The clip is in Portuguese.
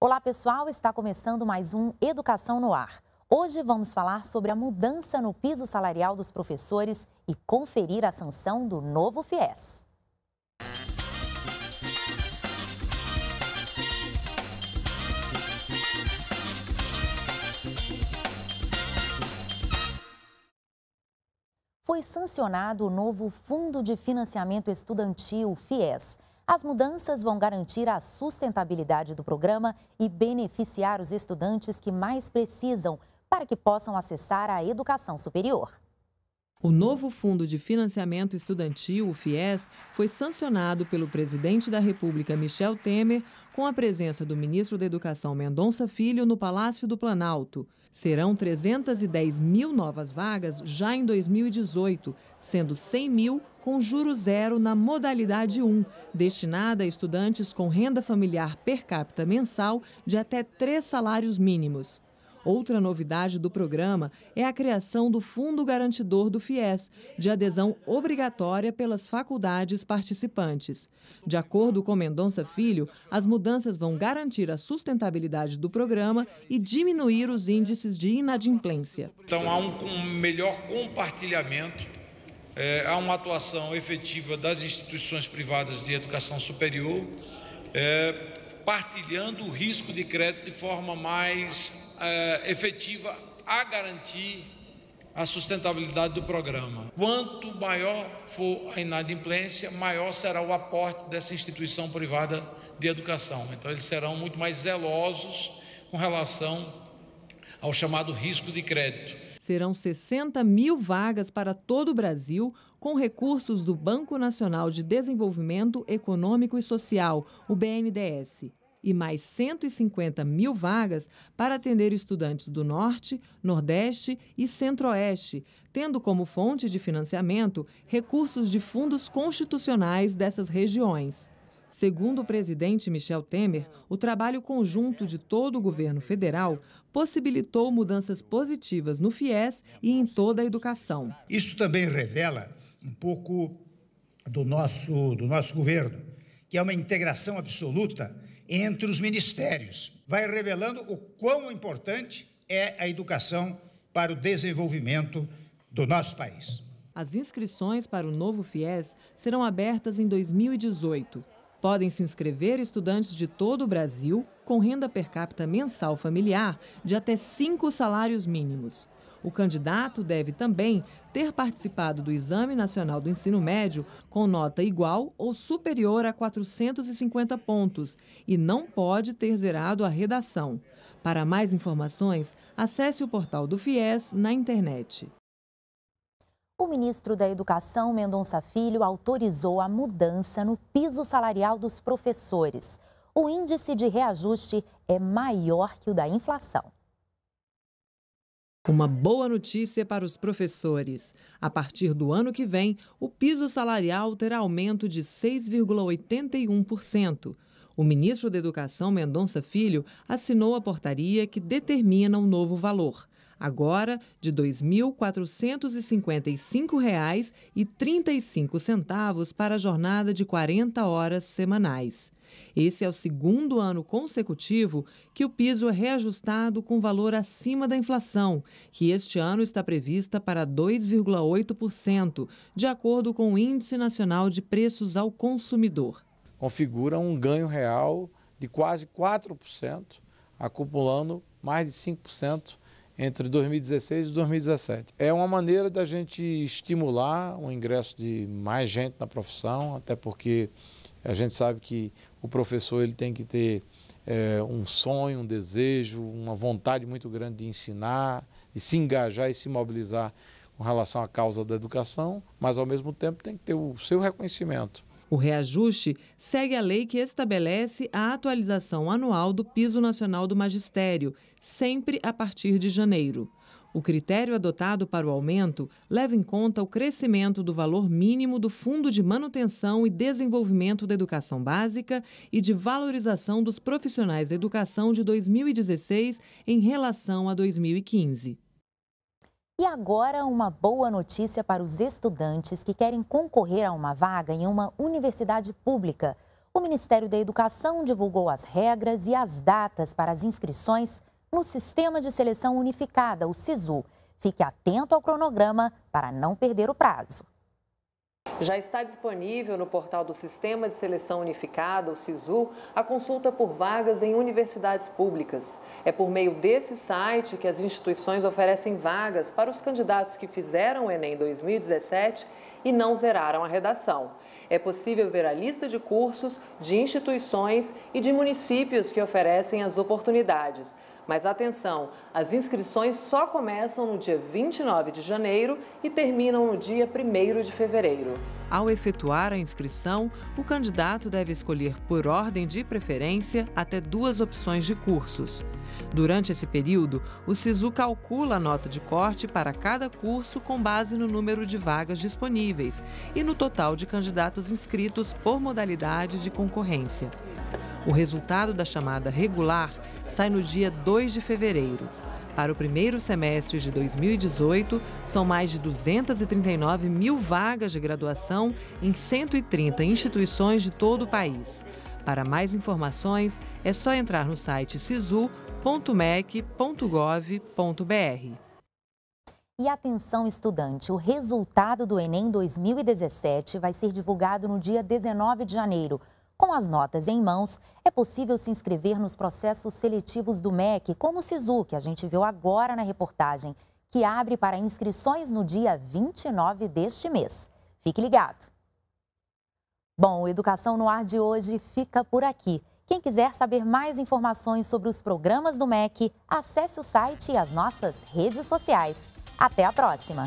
Olá, pessoal, está começando mais um Educação no Ar. Hoje vamos falar sobre a mudança no piso salarial dos professores e conferir a sanção do novo FIES. Foi sancionado o novo Fundo de Financiamento Estudantil, FIES, as mudanças vão garantir a sustentabilidade do programa e beneficiar os estudantes que mais precisam para que possam acessar a educação superior. O novo Fundo de Financiamento Estudantil, o FIES, foi sancionado pelo presidente da República, Michel Temer, com a presença do ministro da Educação, Mendonça Filho, no Palácio do Planalto. Serão 310 mil novas vagas já em 2018, sendo 100 mil com juro zero na modalidade 1, destinada a estudantes com renda familiar per capita mensal de até três salários mínimos. Outra novidade do programa é a criação do Fundo Garantidor do FIES, de adesão obrigatória pelas faculdades participantes. De acordo com Mendonça Filho, as mudanças vão garantir a sustentabilidade do programa e diminuir os índices de inadimplência. Então há um melhor compartilhamento é, há uma atuação efetiva das instituições privadas de educação superior, é, partilhando o risco de crédito de forma mais é, efetiva a garantir a sustentabilidade do programa. Quanto maior for a inadimplência, maior será o aporte dessa instituição privada de educação. Então, eles serão muito mais zelosos com relação ao chamado risco de crédito. Serão 60 mil vagas para todo o Brasil, com recursos do Banco Nacional de Desenvolvimento Econômico e Social, o BNDES, e mais 150 mil vagas para atender estudantes do Norte, Nordeste e Centro-Oeste, tendo como fonte de financiamento recursos de fundos constitucionais dessas regiões. Segundo o presidente Michel Temer, o trabalho conjunto de todo o governo federal possibilitou mudanças positivas no FIES e em toda a educação. Isso também revela um pouco do nosso, do nosso governo, que é uma integração absoluta entre os ministérios. Vai revelando o quão importante é a educação para o desenvolvimento do nosso país. As inscrições para o novo FIES serão abertas em 2018. Podem se inscrever estudantes de todo o Brasil com renda per capita mensal familiar de até cinco salários mínimos. O candidato deve também ter participado do Exame Nacional do Ensino Médio com nota igual ou superior a 450 pontos e não pode ter zerado a redação. Para mais informações, acesse o portal do FIES na internet. O ministro da Educação, Mendonça Filho, autorizou a mudança no piso salarial dos professores. O índice de reajuste é maior que o da inflação. Uma boa notícia para os professores. A partir do ano que vem, o piso salarial terá aumento de 6,81%. O ministro da Educação, Mendonça Filho, assinou a portaria que determina o um novo valor agora de R$ 2.455,35 para a jornada de 40 horas semanais. Esse é o segundo ano consecutivo que o piso é reajustado com valor acima da inflação, que este ano está prevista para 2,8%, de acordo com o Índice Nacional de Preços ao Consumidor. Configura um ganho real de quase 4%, acumulando mais de 5% entre 2016 e 2017. É uma maneira da gente estimular o ingresso de mais gente na profissão, até porque a gente sabe que o professor ele tem que ter é, um sonho, um desejo, uma vontade muito grande de ensinar, de se engajar e se mobilizar com relação à causa da educação, mas ao mesmo tempo tem que ter o seu reconhecimento o reajuste segue a lei que estabelece a atualização anual do piso nacional do magistério, sempre a partir de janeiro. O critério adotado para o aumento leva em conta o crescimento do valor mínimo do Fundo de Manutenção e Desenvolvimento da Educação Básica e de Valorização dos Profissionais da Educação de 2016 em relação a 2015. E agora, uma boa notícia para os estudantes que querem concorrer a uma vaga em uma universidade pública. O Ministério da Educação divulgou as regras e as datas para as inscrições no Sistema de Seleção Unificada, o SISU. Fique atento ao cronograma para não perder o prazo. Já está disponível no portal do Sistema de Seleção Unificada, o SISU, a consulta por vagas em universidades públicas. É por meio desse site que as instituições oferecem vagas para os candidatos que fizeram o Enem 2017 e não zeraram a redação. É possível ver a lista de cursos, de instituições e de municípios que oferecem as oportunidades. Mas atenção, as inscrições só começam no dia 29 de janeiro e terminam no dia 1 de fevereiro. Ao efetuar a inscrição, o candidato deve escolher por ordem de preferência até duas opções de cursos. Durante esse período, o SISU calcula a nota de corte para cada curso com base no número de vagas disponíveis e no total de candidatos inscritos por modalidade de concorrência. O resultado da chamada regular sai no dia 2 de fevereiro. Para o primeiro semestre de 2018, são mais de 239 mil vagas de graduação em 130 instituições de todo o país. Para mais informações, é só entrar no site sisu.mec.gov.br. E atenção estudante, o resultado do Enem 2017 vai ser divulgado no dia 19 de janeiro. Com as notas em mãos, é possível se inscrever nos processos seletivos do MEC, como o SISU, que a gente viu agora na reportagem, que abre para inscrições no dia 29 deste mês. Fique ligado! Bom, Educação no Ar de hoje fica por aqui. Quem quiser saber mais informações sobre os programas do MEC, acesse o site e as nossas redes sociais. Até a próxima!